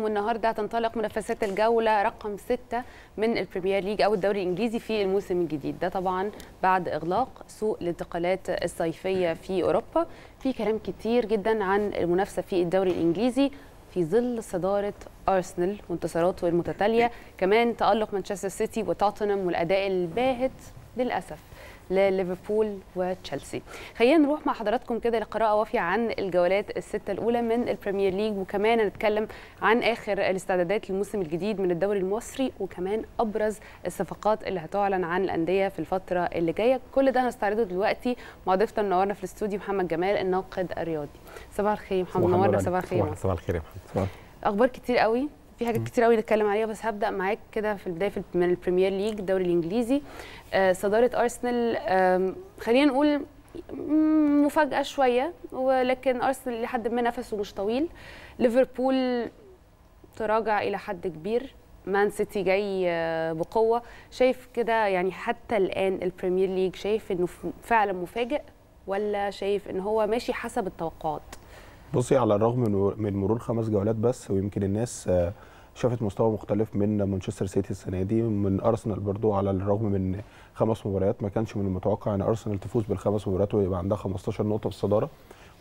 والنهارده هتنطلق منافسات الجوله رقم 6 من البريمير ليج او الدوري الانجليزي في الموسم الجديد ده طبعا بعد اغلاق سوق الانتقالات الصيفيه في اوروبا في كلام كتير جدا عن المنافسه في الدوري الانجليزي في ظل صدارة أرسنال وانتصاراته المتتالية كمان تألق مانشستر سيتي وتوتنهام والأداء الباهت للأسف لليفربول وتشيلسي خلينا نروح مع حضراتكم كده لقراءه وافيه عن الجولات السته الاولى من البريمير ليج وكمان هنتكلم عن اخر الاستعدادات للموسم الجديد من الدوري المصري وكمان ابرز الصفقات اللي هتعلن عن الانديه في الفتره اللي جايه كل ده هنستعرضه دلوقتي مع ضيفنا منورنا في الاستوديو محمد جمال الناقد الرياضي صباح الخير محمد نورنا صباح الخير صباح الخير يا محمد اخبار كتير قوي في حاجات كتير قوي نتكلم عليها بس هبدا معاك كده في البدايه من البريمير ليج الدوري الانجليزي آه، صداره ارسنال خلينا نقول مفاجاه شويه ولكن ارسنال لحد ما نفسه مش طويل ليفربول تراجع الى حد كبير مان سيتي جاي آه، بقوه شايف كده يعني حتى الان البريمير ليج شايف انه فعلا مفاجئ ولا شايف ان هو ماشي حسب التوقعات بصي على الرغم من مرور خمس جولات بس ويمكن الناس آه، شافت مستوى مختلف من مانشستر سيتي السنه دي من ارسنال برضو على الرغم من خمس مباريات ما كانش من المتوقع ان ارسنال تفوز بالخمس مباريات ويبقى عندها 15 نقطه في الصداره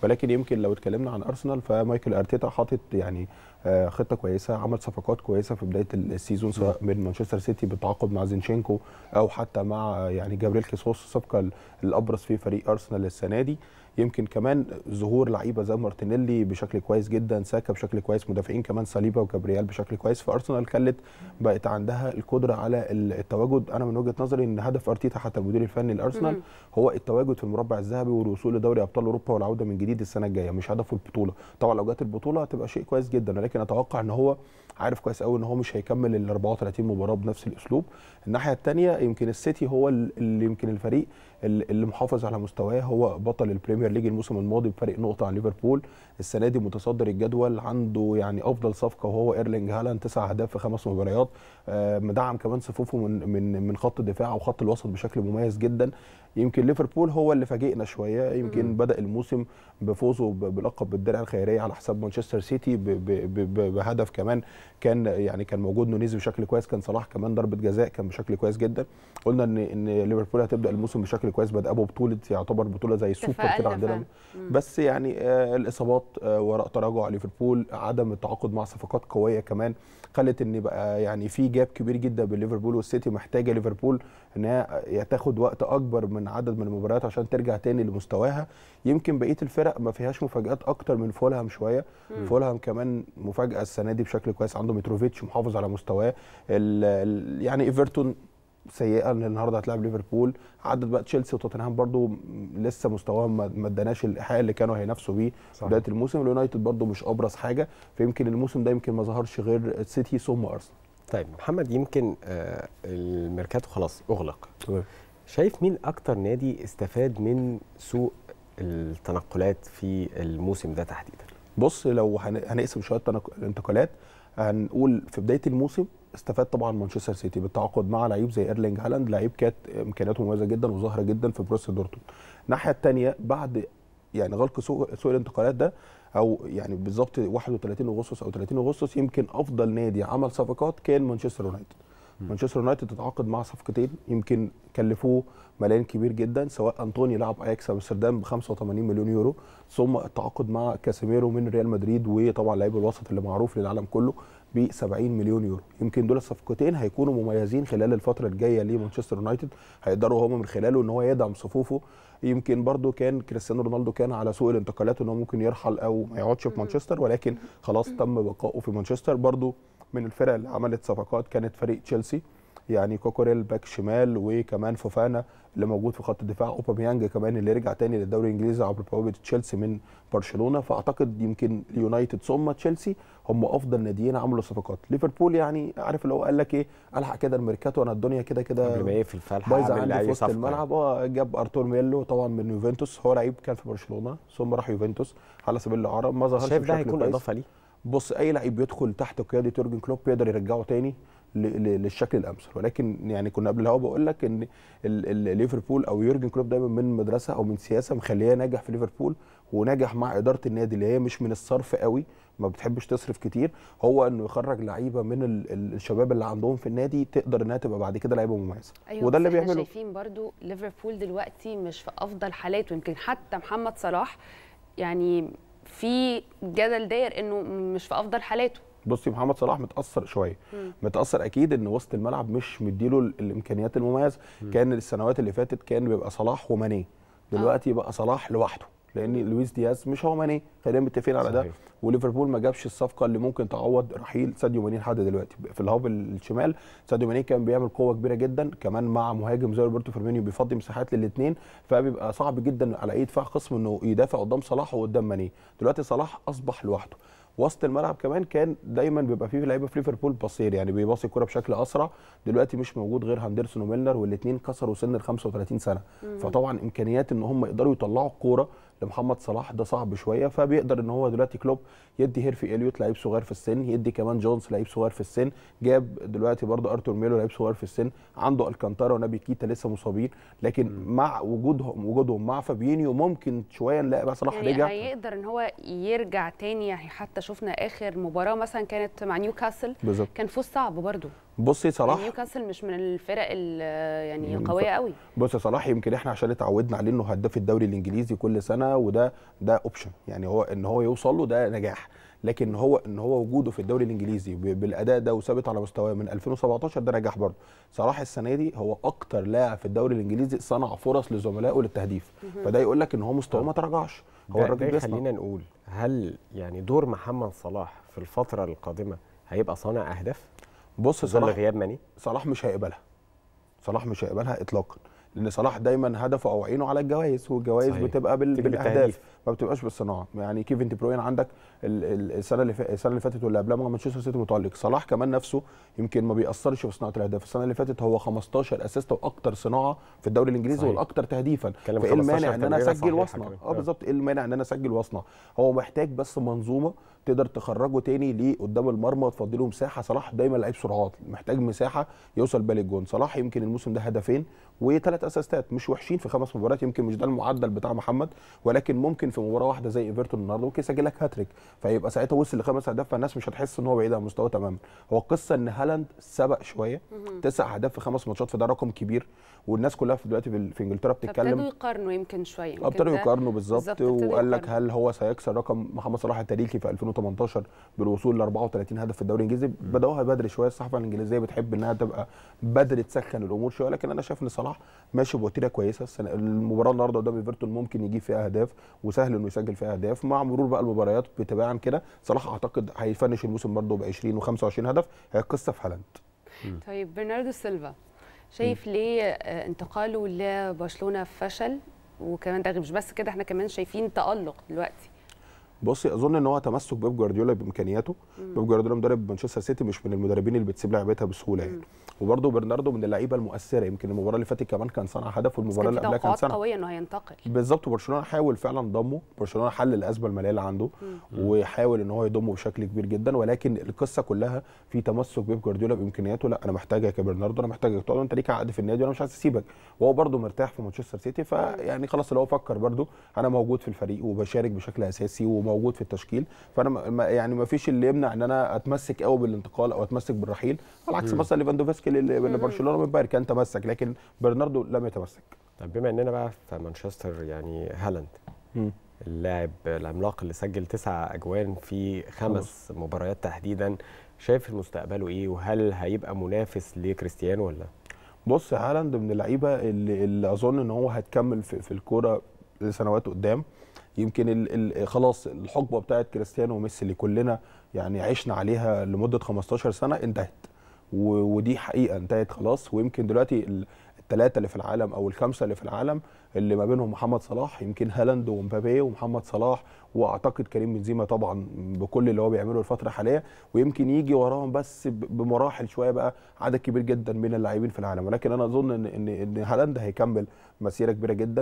ولكن يمكن لو اتكلمنا عن ارسنال فمايكل ارتيتا حاطط يعني آه، خطه كويسه عمل صفقات كويسه في بدايه السيزون سواء من مانشستر سيتي بالتعاقد مع زينشينكو او حتى مع آه، يعني جابريل كيسوس الصفقه الابرز في فريق ارسنال السنه دي يمكن كمان ظهور لعيبه زي مارتينيلي بشكل كويس جدا ساكا بشكل كويس مدافعين كمان صليبا وكابريال بشكل كويس في ارسنال خلت بقت عندها القدره على التواجد انا من وجهه نظري ان هدف ارتيتا حتى المدير الفني لارسنال هو التواجد في المربع الذهبي والوصول لدوري ابطال اوروبا والعوده من جديد السنه الجايه مش هدفه البطوله طبعا لو جت البطوله هتبقى شيء كويس جدا ولكن ولكن اتوقع ان هو عارف كويس قوي ان هو مش هيكمل ال 34 مباراه بنفس الاسلوب الناحيه الثانيه يمكن السيتي هو اللي يمكن الفريق اللي محافظ على مستواه هو بطل البريمير ليج الموسم الماضي بفارق نقطه عن ليفربول السنه دي متصدر الجدول عنده يعني افضل صفقه وهو ايرلينج هالاند تسع اهداف في خمس مباريات آه، مدعم كمان صفوفه من من من خط الدفاع وخط الوسط بشكل مميز جدا يمكن ليفربول هو اللي فاجئنا شويه يمكن مم. بدا الموسم بفوزه بلقب الدرع الخيريه على حساب مانشستر سيتي بهدف كمان كان يعني كان موجود نونيز بشكل كويس كان صلاح كمان ضربه جزاء كان بشكل كويس جدا قلنا ان ان ليفربول هتبدا الموسم بشكل كويس بدأ ببطوله يعتبر بطوله زي السوبر كده عندنا بس يعني آه الاصابات آه وراء تراجع ليفربول عدم التعاقد مع صفقات قويه كمان قالت ان بقى يعني في جاب كبير جدا بين ليفربول والسيتي محتاجه ليفربول انها تاخد وقت اكبر من عدد من المباريات عشان ترجع تاني لمستواها يمكن بقيه الفرق ما فيهاش مفاجات اكتر من فولهام شويه فولهام كمان مفاجاه السنه دي بشكل كويس عنده متروفيتش محافظ على مستواه يعني ايفرتون سيئه ان النهارده هتلاعب ليفربول عدت بقى تشيلسي وتوتنهام برده لسه مستواهم ما اداناش الايحاء اللي كانوا هينافسوا بيه بدايه الموسم اليونايتد برده مش ابرز حاجه فيمكن الموسم ده يمكن ما ظهرش غير سيتي ثم ارسنال طيب محمد يمكن آه، الميركاتو خلاص اغلق طيب. شايف مين اكتر نادي استفاد من سوق التنقلات في الموسم ده تحديدا بص لو هنقسم شويه الانتقالات هنقول في بدايه الموسم استفاد طبعا مانشستر سيتي بالتعاقد مع لعيب زي ايرلينج هالاند لعيب كانت امكانياته مميزه جدا وظاهره جدا في بروسيا دورتموند الناحيه الثانيه بعد يعني غلق سوق سوق الانتقالات ده او يعني بالظبط 31 اغسطس او 30 اغسطس يمكن افضل نادي عمل صفقات كان مانشستر يونايتد مانشستر يونايتد تتعاقد مع صفقتين يمكن كلفوه ملايين كبير جدا سواء انطوني لاعب اياكس امستردام ب 85 مليون يورو ثم التعاقد مع كاسيميرو من ريال مدريد وطبعا لعيب الوسط اللي معروف للعالم كله ب 70 مليون يورو يمكن دول الصفقتين هيكونوا مميزين خلال الفتره الجايه لمانشستر يونايتد هيقدروا هم من خلاله ان هو يدعم صفوفه يمكن برضو كان كريستيانو رونالدو كان على سوق الانتقالات ان هو ممكن يرحل او ما يقعدش في مانشستر ولكن خلاص تم بقائه في مانشستر برضو من الفرق اللي عملت صفقات كانت فريق تشيلسي يعني كوكوريل باك شمال وكمان فوفانا اللي موجود في خط الدفاع اوباميانج كمان اللي رجع تاني للدوري الانجليزي عبر بوابه تشيلسي من برشلونه فاعتقد يمكن يونايتد ثم تشيلسي هم افضل ناديين عملوا صفقات ليفربول يعني عارف اللي هو قال لك ايه الحق كده الميركاتو انا الدنيا كده كده قبل ما يقفل فالحق بايظه عندي في وسط الملعب اه جاب ارتور ميلو طبعا من يوفنتوس هو لعيب كان في برشلونه ثم راح يوفنتوس على سبيل الاعاره ما ظهرش شايف ده هيكون اضافه ليه بص اي لعيب بيدخل تحت قياده يورجن كلوب يقدر يرجعه تاني للشكل الامثل ولكن يعني كنا قبل الهوا بقول لك ان ليفربول او يورجن كلوب دايما من مدرسه او من سياسه مخليه ناجح في ليفربول وناجح مع اداره النادي اللي هي مش من الصرف قوي ما بتحبش تصرف كتير هو انه يخرج لعيبه من الشباب اللي عندهم في النادي تقدر انها تبقى بعد كده لعيبه مميزه أيوة وده اللي بيعمله احنا شايفين برضو ليفربول دلوقتي مش في افضل حالاته يمكن حتى محمد صلاح يعني في جدل داير انه مش في افضل حالاته بصي محمد صلاح متاثر شويه متاثر اكيد ان وسط الملعب مش مديله الامكانيات المميزه كان السنوات اللي فاتت كان بيبقى صلاح وماني دلوقتي آه. بقى صلاح لوحده لان لويس دياز مش هو ماني خلينا متفقين على ده وليفربول ما جابش الصفقه اللي ممكن تعوض رحيل ساديو ماني لحد دلوقتي في الهاب الشمال ساديو ماني كان بيعمل قوه كبيره جدا كمان مع مهاجم زي روبرتو فيرمينيو بيفضي مساحات للاثنين فبيبقى صعب جدا على اي دفاع خصم انه يدافع قدام صلاح وقدام ماني دلوقتي صلاح اصبح لوحده وسط الملعب كمان كان دايما بيبقى فيه لعيبه في ليفربول باصير يعني بيباصي الكوره بشكل اسرع دلوقتي مش موجود غير هاندرسون وميلنر والاثنين كسروا سن ال 35 سنه مم. فطبعا امكانيات ان هم يقدروا يطلعوا الكوره لمحمد صلاح ده صعب شويه فبيقدر ان هو دلوقتي كلوب يدي هيرفي اليوت لعيب صغير في السن يدي كمان جونز لعيب صغير في السن جاب دلوقتي برضه ارتور ميلو لعيب صغير في السن عنده الكانتارا ونابي كيتا لسه مصابين لكن مع وجودهم وجودهم مع فابينيو ممكن شويه نلاقي بقى صلاح يعني رجع هيقدر ان هو يرجع تاني يعني حتى شفنا اخر مباراه مثلا كانت مع نيوكاسل كان فوز صعب برضه بصي صلاح يعني نيوكاسل مش من الفرق يعني القويه قوي بصي صلاح يمكن احنا عشان اتعودنا عليه انه هداف الدوري الانجليزي كل سنه وده ده اوبشن يعني هو ان هو يوصل له ده نجاح لكن هو ان هو وجوده في الدوري الانجليزي بالاداء ده وثابت على مستواه من 2017 ده نجاح برضه صلاح السنه دي هو اكتر لاعب في الدوري الانجليزي صنع فرص لزملائه للتهديف فده يقول لك ان هو مستواه آه. ما تراجعش هو الراجل ده خلينا نقول هل يعني دور محمد صلاح في الفتره القادمه هيبقى صانع اهداف بص ظل غياب ماني صلاح مش هيقبلها صلاح مش هيقبلها اطلاقا لان صلاح دايما هدفه او عينه على الجوائز والجوائز بتبقى بال... بالاهداف ما بتبقاش بالصناعه يعني كيفن دي بروين عندك السنه اللي السنه اللي فاتت واللي قبلها مانشستر سيتي متالق صلاح كمان نفسه يمكن ما بيأثرش في صناعه الاهداف السنه اللي فاتت هو 15 اسيست واكثر صناعه في الدوري الانجليزي والاكثر تهديفا فايه المانع ان انا اسجل واصنع اه بالظبط ايه المانع ان انا اسجل واصنع هو محتاج بس منظومه تقدر تخرجه تاني لقدام المرمى وتفضي له مساحه صلاح دايما لعيب سرعات محتاج مساحه يوصل بالي الجون صلاح يمكن الموسم ده هدفين وثلاث اسيستات مش وحشين في خمس مباريات يمكن مش ده المعدل بتاع محمد ولكن ممكن في مباراه واحده زي ايفرتون النهارده ممكن يسجل لك هاتريك فيبقى ساعتها وصل لخمس اهداف فالناس مش هتحس ان هو بعيد عن مستواه تماما هو القصه ان هالاند سبق شويه تسع اهداف في خمس ماتشات فده رقم كبير والناس كلها دلوقتي في انجلترا بتتكلم ابتدوا يقارنوا يمكن شويه اه، ابتدوا يقارنوا بالظبط وقال لك هل هو سيكسر رقم محمد صلاح التاريخي في 2000 2018 بالوصول ل 34 هدف في الدوري الانجليزي بداوها بدري شويه الصحافه الانجليزيه بتحب انها تبقى بدري تسخن الامور شويه لكن انا شايف ان صلاح ماشي بوتيره كويسه المباراه النهارده قدام ايفرتون ممكن يجيب فيها اهداف وسهل انه يسجل فيها اهداف مع مرور بقى المباريات بتباعا كده صلاح اعتقد هيفنش الموسم برده ب 20 و25 هدف هي القصه في هالاند طيب برناردو سيلفا شايف ليه آه، انتقاله لبرشلونه فشل وكمان ده مش بس كده احنا كمان شايفين تألق دلوقتي بصي اظن ان هو تمسك بيب جوارديولا بامكانياته بيب جوارديولا مدرب مانشستر سيتي مش من المدربين اللي بتسيب لعيبتها بسهوله يعني وبرده برناردو من اللعيبه المؤثره يمكن المباراه اللي فاتت كمان كان صنع هدف والمباراه اللي قبلها كان صنع قويه انه هينتقل بالظبط وبرشلونه حاول فعلا ضمه برشلونه حل الازمه الماليه اللي عنده مم. وحاول ان هو يضمه بشكل كبير جدا ولكن القصه كلها في تمسك بيب جوارديولا بامكانياته لا انا محتاجك يا برناردو انا محتاجك تقعد انت ليك عقد في النادي وانا مش عايز اسيبك وهو برده مرتاح في مانشستر سيتي فيعني خلاص اللي هو فكر برده انا موجود في الفريق وبشارك بشكل اساسي وم موجود في التشكيل فانا ما يعني ما فيش اللي يمنع ان انا اتمسك قوي بالانتقال او اتمسك بالرحيل على عكس مثلا ليفاندوفسكي اللي برشلونه من بايرن كان تمسك لكن برناردو لم يتمسك طب بما اننا بقى في مانشستر يعني هالاند اللاعب العملاق اللي سجل تسع اجوان في خمس مباريات تحديدا شايف مستقبله ايه وهل هيبقى منافس لكريستيانو ولا بص هالاند من اللعيبه اللي, اللي اظن ان هو هتكمل في, في الكوره لسنوات قدام يمكن خلاص الحقبه بتاعت كريستيانو وميسي اللي كلنا يعني عشنا عليها لمده 15 سنه انتهت ودي حقيقه انتهت خلاص ويمكن دلوقتي الثلاثه اللي في العالم او الخمسه اللي في العالم اللي ما بينهم محمد صلاح يمكن هالاند ومبابي ومحمد صلاح واعتقد كريم بنزيما طبعا بكل اللي هو بيعمله الفتره الحاليه ويمكن يجي وراهم بس بمراحل شويه بقى عدد كبير جدا من اللاعبين في العالم ولكن انا اظن ان ان ان هالاند هيكمل مسيره كبيره جدا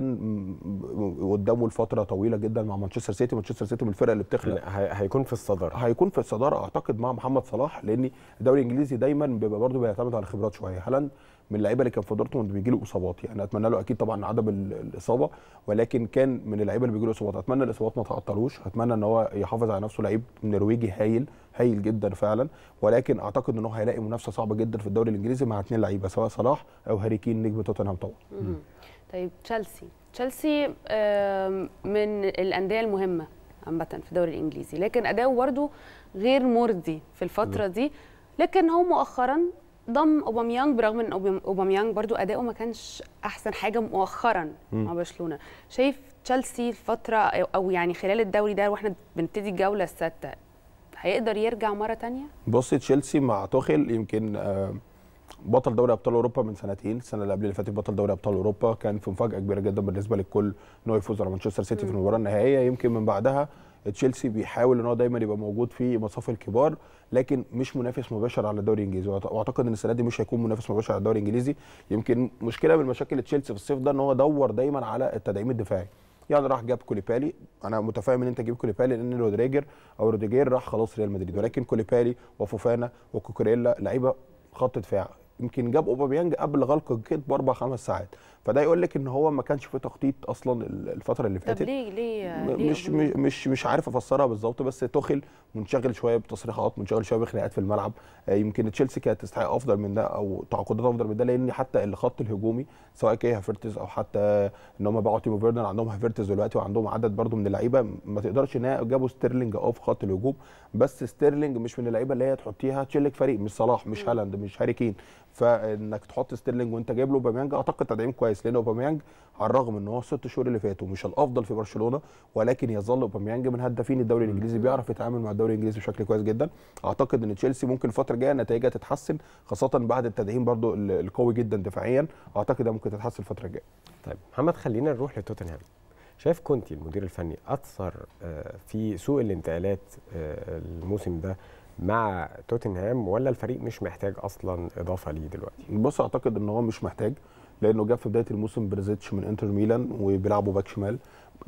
قدامه لفتره طويله جدا مع مانشستر سيتي مانشستر سيتي من الفرق اللي بتخلق هيكون في الصداره هيكون في الصداره اعتقد مع محمد صلاح لان الدوري الانجليزي دايما بيبقى برضه بيعتمد على الخبرات شويه هالاند من اللعيبه اللي كان في دورتموند بيجي له اصابات يعني اتمنى له اكيد طبعا عدم الاصابه ولكن كان من اللعيبه اللي بيجي له اصابات اتمنى الاصابات ما تعطلوش اتمنى ان هو يحافظ على نفسه لعيب نرويجي هايل هايل جدا فعلا ولكن اعتقد ان هو هيلاقي منافسه صعبه جدا في الدوري الانجليزي مع اثنين لعيبه سواء صلاح او هاري كين نجم توتنهام طبعا طيب تشيلسي تشيلسي من الانديه المهمه عامه في الدوري الانجليزي لكن اداؤه برضه غير مرضي في الفتره دي لكن هو مؤخرا ضم اوباميانج برغم ان اوباميانج برضو اداؤه ما كانش احسن حاجه مؤخرا مع برشلونه شايف تشيلسي الفتره او يعني خلال الدوري ده واحنا بنبتدي الجوله السادسه هيقدر يرجع مره تانية بص تشيلسي مع توخيل يمكن آه، بطل دوري ابطال اوروبا من سنتين السنه اللي قبل اللي فاتت بطل دوري ابطال اوروبا كان في مفاجاه كبيره جدا بالنسبه للكل انه يفوز على مانشستر سيتي في المباراه النهائيه يمكن من بعدها تشيلسي بيحاول ان هو دايما يبقى موجود في مصاف الكبار لكن مش منافس مباشر على الدوري الانجليزي واعتقد ان السنه دي مش هيكون منافس مباشر على الدوري الانجليزي يمكن مشكله من مشاكل تشيلسي في الصيف ده ان هو دور دايما على التدعيم الدفاعي يعني راح جاب كوليبالي انا متفاهم ان انت تجيب كوليبالي لان رودريجر او روديجير راح خلاص ريال مدريد ولكن كوليبالي وفوفانا وكوكوريلا لعيبه خط دفاع يمكن جاب اوباميانج قبل غلق الجيت باربع خمس ساعات فده يقول لك ان هو ما كانش في تخطيط اصلا الفتره اللي فاتت طب ليه ليه مش ليه مش مش عارف افسرها بالظبط بس تخل منشغل شويه بتصريحات منشغل شويه بخناقات في الملعب آه، يمكن تشيلسي كانت تستحق افضل من ده او تعاقدات افضل من ده لان حتى الخط الهجومي سواء كي هافيرتز او حتى ان هم باعوا تيمو فيردن عندهم هافيرتز دلوقتي وعندهم عدد برده من اللعيبه ما تقدرش ان هي جابوا ستيرلينج اه في خط الهجوم بس ستيرلينج مش من اللعيبه اللي هي تحطيها تشيلك فريق مش صلاح مش هالاند مش هاري فانك تحط ستيرلينج وانت جايب له اوباميانج اعتقد تدعيم كويس لان اوباميانج على الرغم ان هو الست شهور اللي فاتوا مش الافضل في برشلونه ولكن يظل اوباميانج من هدافين الدوري الانجليزي بيعرف يتعامل مع الدوري الانجليزي بشكل كويس جدا اعتقد ان تشيلسي ممكن الفتره الجايه نتائجها تتحسن خاصه بعد التدعيم برده القوي جدا دفاعيا اعتقد ده ممكن تتحسن الفتره الجايه طيب محمد خلينا نروح لتوتنهام شايف كونتي المدير الفني اثر آه، في سوق الانتقالات آه، الموسم ده مع توتنهام ولا الفريق مش محتاج اصلا اضافه ليه دلوقتي؟ بص اعتقد ان هو مش محتاج لانه جاب في بدايه الموسم بريزيتش من انتر ميلان وبيلعبوا باك شمال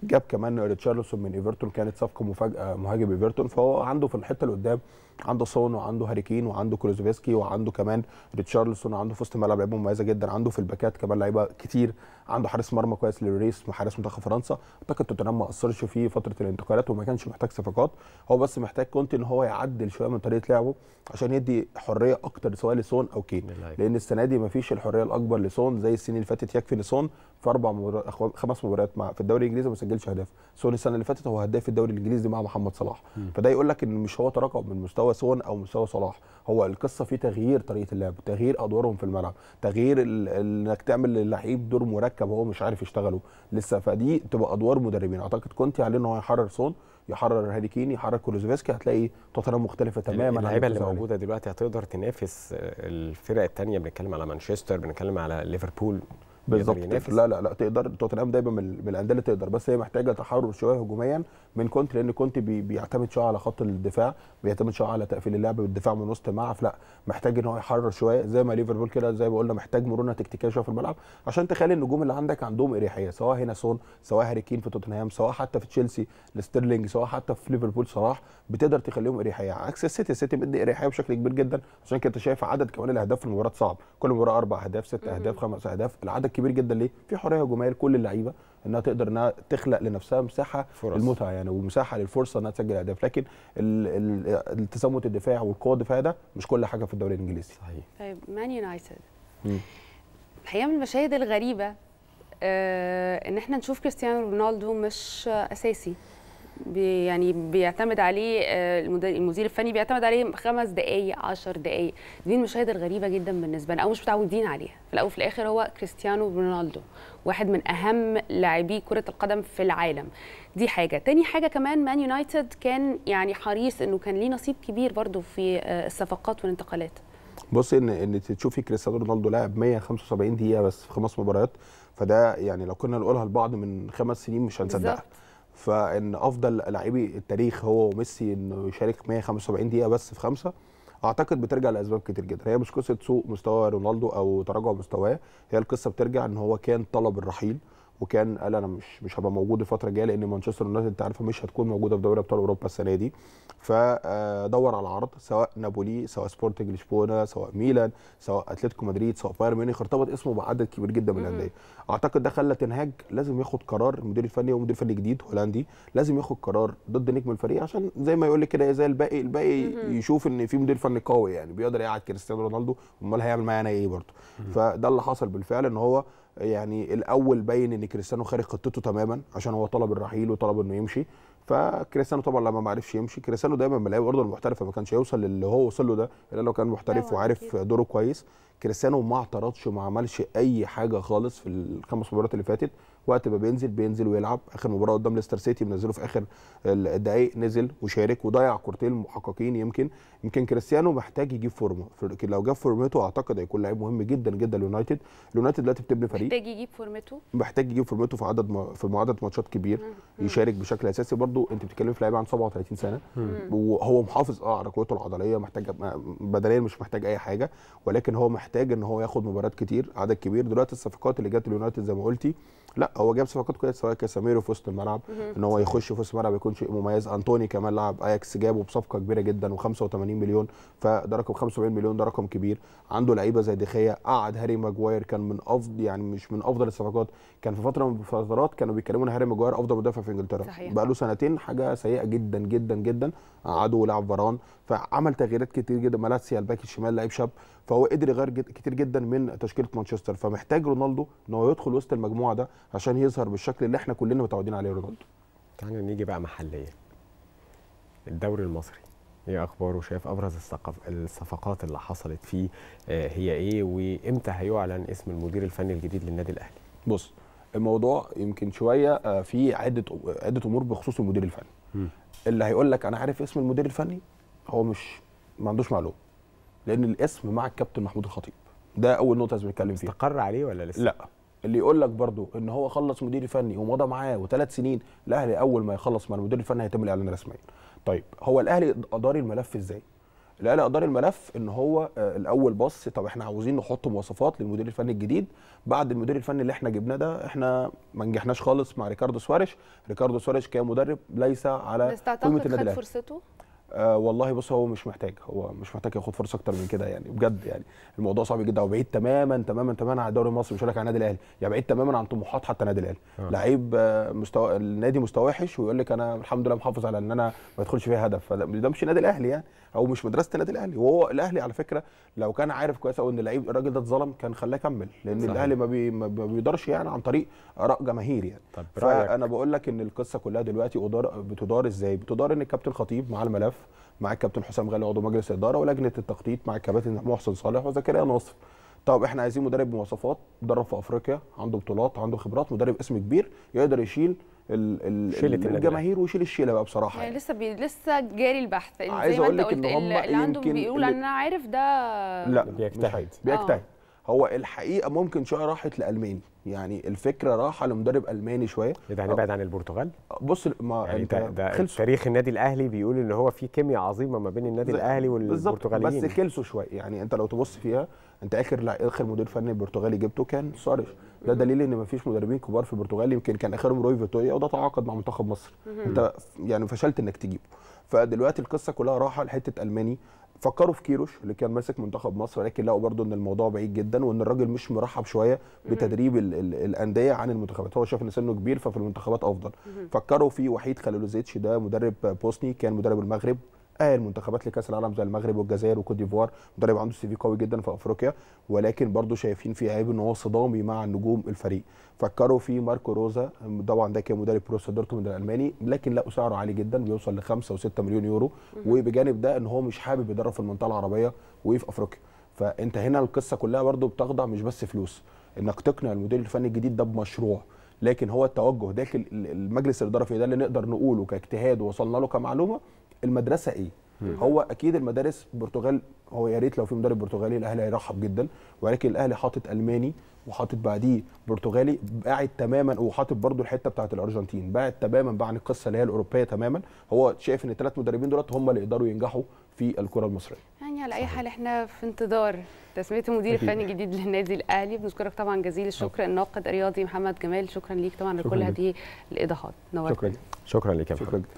جاب كمان ريتشارلسون من ايفرتون كانت صفقه مفاجاه مهاجم ايفرتون فهو عنده في الحته اللي قدام عنده سون وعنده هاري كين وعنده كروزوفسكي وعنده كمان ريتشارلسون وعنده في وسط الملعب لعيبه مميزه جدا عنده في الباكات كمان لعيبه كتير عنده حارس مرمى كويس لريس حارس منتخب فرنسا اعتقد توتنهام ما اثرش في فتره الانتقالات وما كانش محتاج صفقات هو بس محتاج كونتي ان هو يعدل شويه من طريقه لعبه عشان يدي حريه اكتر سواء لسون او كين لان السنه دي ما فيش الحريه الاكبر لسون زي السنين اللي فاتت يكفي لسون في اربع مبار... خمس مباريات مع في الدوري الانجليزي ما سجلش اهداف سون السنه اللي فاتت هو هداف الدوري الانجليزي مع محمد صلاح فده يقول لك ان مش هو تراكم من مستوى سون او مستوى صلاح هو القصه في تغيير طريقه اللعب تغيير ادوارهم في الملعب تغيير انك تعمل للعيب دور مركب هو مش عارف يشتغله لسه فدي تبقى ادوار مدربين اعتقد كونتي عليه ان هو يحرر سون يحرر هاري كين يحرر كولوزيفسكي هتلاقي توتنهام مختلفه تماما اللعيبه اللي موجوده دلوقتي هتقدر تنافس الفرق الثانيه بنتكلم على مانشستر بنتكلم على ليفربول بالظبط لا لا لا تقدر توتنهام دايما من الانديه اللي تقدر بس هي محتاجه تحرر شويه هجوميا من كونت لان كونت بي بيعتمد شويه على خط الدفاع بيعتمد شويه على تقفيل اللعب بالدفاع من وسط الملعب لا محتاج ان هو يحرر شويه زي ما ليفربول كده زي ما قلنا محتاج مرونه تكتيكيه شويه في الملعب عشان تخلي النجوم اللي عندك عندهم اريحيه سواء هنا سون سواء هاري كين في توتنهام سواء حتى في تشيلسي لستيرلينج سواء حتى في ليفربول صلاح بتقدر تخليهم اريحيه عكس السيتي السيتي مدي اريحيه بشكل كبير جدا عشان كده شايف عدد كمان الاهداف في المباراه صعب كل مباراه اربع اهداف ست اهداف خمس اهداف العدد كبير جدا ليه؟ في حريه هجوميه لكل اللعيبه انها تقدر انها تخلق لنفسها مساحه فرص. المتعه يعني ومساحه للفرصه انها تسجل اهداف لكن التسمت الدفاع والقوه الدفاعيه ده مش كل حاجه في الدوري الانجليزي صحيح طيب مان يونايتد الحقيقه من المشاهد الغريبه آه ان احنا نشوف كريستيانو رونالدو مش اساسي بي يعني بيعتمد عليه آه، المدير الفني بيعتمد عليه خمس دقائق 10 دقائق دي المشاهد الغريبه جدا بالنسبه لنا او مش متعودين عليها في الاول وفي الاخر هو كريستيانو رونالدو واحد من اهم لاعبي كره القدم في العالم دي حاجه تاني حاجه كمان مان يونايتد كان يعني حريص انه كان ليه نصيب كبير برضو في آه، الصفقات والانتقالات بص ان ان تشوفي كريستيانو رونالدو لاعب 175 دقيقه بس في خمس مباريات فده يعني لو كنا نقولها لبعض من خمس سنين مش هنصدقها فان افضل لاعبي التاريخ هو وميسي انه يشارك 175 دقيقه بس في خمسه اعتقد بترجع لاسباب كتير جدا هي مش قصه سوء مستوى رونالدو او تراجع مستواه هي القصه بترجع ان هو كان طلب الرحيل وكان قال انا مش مش هبقى موجود الفتره الجايه لان مانشستر يونايتد انت عارفه مش هتكون موجوده في دوري ابطال اوروبا السنه دي فدور آه، على عرض سواء نابولي سواء سبورتنج لشبونه سواء ميلان سواء اتلتيكو مدريد سواء بايرن ميونخ ارتبط اسمه بعدد كبير جدا من الانديه اعتقد ده خلى تنهاج لازم ياخد قرار المدير الفني ومدير فني جديد هولندي لازم ياخد قرار ضد نجم الفريق عشان زي ما يقول لك كده إيه، زي الباقي الباقي يشوف ان في مدير فني قوي يعني بيقدر يقعد كريستيانو رونالدو امال هيعمل معايا انا ايه برضه فده اللي حصل بالفعل ان هو يعني الاول باين ان كريستيانو خارج خطته تماما عشان هو طلب الرحيل وطلب انه يمشي فكريستيانو طبعا لما ما عرفش يمشي كريستيانو دايما ملاعب الارض المحترفه ما كانش هيوصل للي هو وصل له ده الا لو كان محترف أيوة، وعارف دوره كويس كريستيانو ما اعترضش وما عملش اي حاجه خالص في الخمس مباريات اللي فاتت وقت ما بينزل بينزل ويلعب اخر مباراه قدام ليستر سيتي منزله في اخر الدقائق نزل وشارك وضيع كورتين محققين يمكن يمكن كريستيانو محتاج يجيب فورمه لكن لو جاب فورمته اعتقد هيكون لعيب مهم جدا جدا اليونايتد اليونايتد دلوقتي بتبني فريق محتاج يجيب فورمته محتاج يجيب فورمته في عدد ما في عدد ماتشات كبير يشارك بشكل اساسي برضو انت بتتكلم في لعيب عنده 37 سنه وهو محافظ اه على قوته العضليه محتاج بدنيا مش محتاج اي حاجه ولكن هو محتاج ان هو ياخد مباريات كتير عدد كبير دلوقتي الصفقات اللي جت اليونايتد زي ما قلتي لا هو جاب صفقات كويسه سواء كاساميرو في وسط الملعب ان هو يخش في وسط الملعب يكون شيء مميز انطوني كمان لاعب اياكس جابه بصفقه كبيره جدا و85 مليون فده رقم 75 مليون ده رقم كبير عنده لعيبه زي دخيا قعد هاري ماجواير كان من افضل يعني مش من افضل الصفقات كان في فتره من الفترات كانوا بيتكلموا ان هاري ماجواير افضل مدافع في انجلترا بقى له سنتين حاجه سيئه جدا جدا جدا قعدوا ولعب فران فعمل تغييرات كتير جدا مالاسيا الباك الشمال لعيب شاب فهو قدر يغير كتير جدا من تشكيله مانشستر فمحتاج رونالدو ان هو يدخل وسط المجموعه ده عشان يظهر بالشكل اللي احنا كلنا متعودين عليه رونالدو تعالى نيجي بقى محليا الدوري المصري ايه اخباره شايف ابرز الصفقات اللي حصلت فيه آه، هي ايه وامتى هيعلن اسم المدير الفني الجديد للنادي الاهلي بص الموضوع يمكن شويه آه، في عده عده امور بخصوص المدير الفني م. اللي هيقول لك انا عارف اسم المدير الفني هو مش ما عندوش معلومه لان الاسم مع الكابتن محمود الخطيب ده اول نقطه لازم نتكلم فيها استقر عليه ولا لسه لا اللي يقول لك برضو ان هو خلص مدير فني ومضى معاه وثلاث سنين الاهلي اول ما يخلص مع المدير الفني هيتم الاعلان رسميا طيب هو الاهلي ادار الملف ازاي الاهلي ادار الملف ان هو آه، الاول بص طب احنا عاوزين نحط مواصفات للمدير الفني الجديد بعد المدير الفني اللي احنا جبناه ده احنا ما نجحناش خالص مع ريكاردو سواريش ريكاردو سواريش كمدرب ليس على قمه النادي فرصته آه والله بص هو مش محتاج هو مش محتاج ياخد فرصه اكتر من كده يعني بجد يعني الموضوع صعب جدا وبعيد تماما تماما تماما عن الدوري المصري مش هقول لك عن النادي الاهلي يعني بعيد تماما عن طموحات حتى النادي الاهلي آه. لعيب آه، مستوى النادي مستوى وحش ويقول لك انا الحمد لله محافظ على ان انا ما ادخلش فيها هدف فده مش النادي الاهلي يعني او مش مدرسه النادي الاهلي وهو الاهلي على فكره لو كان عارف كويس قوي ان اللعيب الراجل ده اتظلم كان خلاه يكمل لان صحيح. الاهلي ما, بي ما بيقدرش يعني عن طريق اراء جماهير يعني طب فانا بقول لك ان القصه كلها دلوقتي بتدار ازاي بتدار ان الكابتن خطيب مع الملف مع الكابتن حسام غالي عضو مجلس الاداره ولجنه التخطيط مع الكابتن محسن صالح وزكريا ناصر طب احنا عايزين مدرب مواصفات مدرب في افريقيا عنده بطولات عنده خبرات مدرب اسم كبير يقدر يشيل شيلة الجماهير ويشيل الشيله بقى بصراحه يعني, يعني. لسه بي لسه جاري البحث زي عايز ما اقول لك ان هم اللي عنده بيقول انا عارف ده لا بيجتهد بيجتهد آه. هو الحقيقه ممكن شويه راحت لالماني يعني الفكره راحه لمدرب الماني شويه إيه ده يعني هنبعد آه. عن البرتغال بص ما يعني انت ده تاريخ النادي الاهلي بيقول ان هو في كيمياء عظيمه ما بين النادي الاهلي والبرتغاليين بس كلسو شويه يعني انت لو تبص فيها انت اخر لا اخر مدير فني برتغالي جبته كان سارش ده دليل ان مفيش مدربين كبار في البرتغال يمكن كان اخرهم روي فيتوريا وده تعاقد مع منتخب مصر انت يعني فشلت انك تجيبه فدلوقتي القصه كلها راحه لحته الماني فكروا في كيروش اللي كان ماسك منتخب مصر ولكن لقوا برضه ان الموضوع بعيد جدا وان الراجل مش مرحب شويه بتدريب الـ الـ الانديه عن المنتخبات هو شاف ان سنه كبير ففي المنتخبات افضل فكروا في وحيد خليلوزيتش ده مدرب بوسني كان مدرب المغرب اهل منتخبات لكاس العالم زي المغرب والجزائر وكوت ديفوار مدرب عنده سي في قوي جدا في افريقيا ولكن برضه شايفين فيه عيب ان هو صدامي مع نجوم الفريق فكروا في ماركو روزا طبعا ده كان مدرب بروسيا دورتموند الالماني لكن لقوا سعره عالي جدا بيوصل ل 5 و6 مليون يورو وبجانب ده ان هو مش حابب يدرب في المنطقه العربيه وفي افريقيا فانت هنا القصه كلها برضه بتخضع مش بس فلوس انك تقنع المدير الفني الجديد ده بمشروع لكن هو التوجه داخل المجلس الاداره في ده اللي نقدر نقوله كاجتهاد وصلنا له كمعلومه المدرسه ايه هو اكيد المدارس البرتغال هو يا ريت لو في مدرب برتغالي الاهلي هيرحب جدا ولكن الاهلي حاطط الماني وحاطط بعديه برتغالي بعد تماما وحاطط برده الحته بتاعه الارجنتين بعد تماما بقى عن القصه اللي هي الاوروبيه تماما هو شايف ان الثلاث مدربين دولت هم اللي يقدروا ينجحوا في الكره المصريه يعني على اي حال احنا في انتظار تسميه المدير الفني الجديد للنادي الاهلي بنشكرك طبعا جزيل الشكر أه. الناقد الرياضي محمد جمال شكرا ليك طبعا لكل هذه الايضاحات شكرا شكرا ليك يا محمد